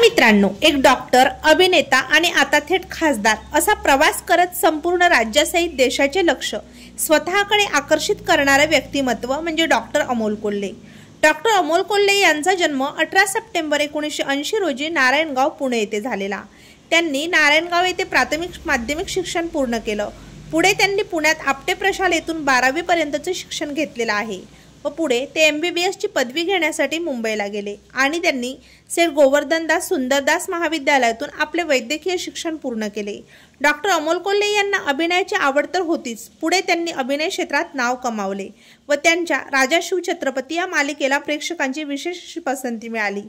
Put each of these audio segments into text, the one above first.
मित्रांनो एक डॉक्टर अभिनेता आणि आता थेट खासदार असा प्रवास करत संपूर्ण राज्यासहित देशाचे लक्ष स्वतःकडे आकर्षित करणारे व्यक्तिमत्व म्हणजे डॉक्टर अमोल कोल्हे डॉक्टर अमोल कोल्हे यांचा जन्म अठरा सप्टेंबर एकोणीसशे ऐंशी रोजी नारायणगाव पुणे येथे झालेला त्यांनी नारायणगाव येथे प्राथमिक माध्यमिक शिक्षण पूर्ण केलं पुढे त्यांनी पुण्यात आपटे प्रशाल येथून बारावीपर्यंतचे शिक्षण घेतलेलं आहे व पुढे ते एम बी बी एसची पदवी घेण्यासाठी मुंबईला गेले आणि त्यांनी सेठ गोवर्धनदास सुंदरदास महाविद्यालयातून आपले वैद्यकीय शिक्षण पूर्ण केले डॉक्टर अमोल कोल्हे यांना अभिनयाची आवड तर होतीच पुढे त्यांनी अभिनय क्षेत्रात नाव कमावले व त्यांच्या राजा शिवछत्रपती या मालिकेला प्रेक्षकांची विशेष पसंती मिळाली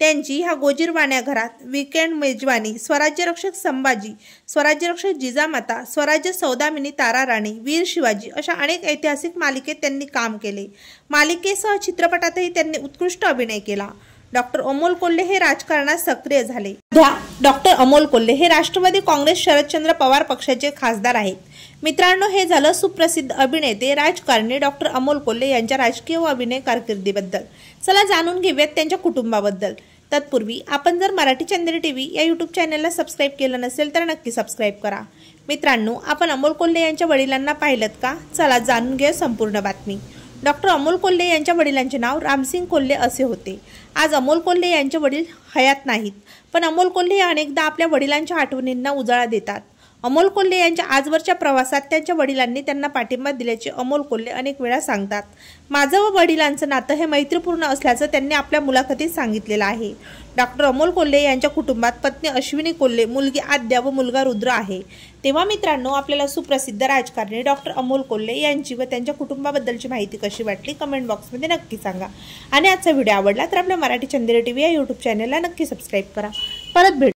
त्यांची ह्या गोजीरवाण्या घरात विकेंड मेजवानी स्वराज्यरक्षक संभाजी स्वराज्यरक्षक जिजामाता स्वराज्य सौदामिनी तारा राणी वीर शिवाजी अशा अनेक ऐतिहासिक मालिकेत त्यांनी काम केले मालिकेसह चित्रपटातही त्यांनी उत्कृष्ट अभिनय केला डॉक्टर अमोल कोल्हे हे राजकारणात सक्रिय झाले डॉक्टर अमोल कोल्हे हे राष्ट्रवादी काँग्रेस शरदचंद्र पवार पक्षाचे खासदार आहेत मित्रांनो हे झालं सुप्रसिद्ध अभिनेते राजकारणी डॉक्टर अमोल कोल्हे यांच्या राजकीय व अभिनय कारकिर्दीबद्दल चला जाणून घेऊयात त्यांच्या कुटुंबाबद्दल तत्पूर्वी आपण जर मराठी चंद्र टी व्ही या यूट्यूब चॅनलला सबस्क्राईब केलं नसेल तर नक्की सबस्क्राईब करा मित्रांनो आपण अमोल कोल्हे यांच्या वडिलांना पाहिलं का चला जाणून घेऊ संपूर्ण बातमी डॉक्टर अमोल कोल्हे यांच्या वडिलांचे नाव रामसिंग कोल्हे असे होते आज अमोल कोल्हे यांचे वडील हयात नाहीत पण अमोल कोल्हे अनेकदा आपल्या वडिलांच्या आठवणींना उजाळा देतात अमोल कोल्हे यांच्या आजवरच्या प्रवासात त्यांच्या वडिलांनी त्यांना पाठिंबा दिल्याचे अमोल कोल्हे अनेक वेळा सांगतात माझं व वडिलांचं नातं हे मैत्रीपूर्ण असल्याचं त्यांनी आपल्या मुलाखतीत सांगितलेलं आहे डॉक्टर अमोल कोल्हे यांच्या कुटुंबात पत्नी अश्विनी कोल्हे मुलगी आद्या व मुलगा रुद्र आहे तेव्हा मित्रांनो आपल्याला सुप्रसिद्ध राजकारणी डॉक्टर अमोल कोल्हे यांची व त्यांच्या कुटुंबाबद्दलची माहिती कशी वाटली कमेंट बॉक्समध्ये नक्की सांगा आणि आजचा व्हिडिओ आवडला तर आपल्या मराठी चंदेरी टी व्ही या यूट्यूब चॅनलला नक्की सबस्क्राईब करा परत भेट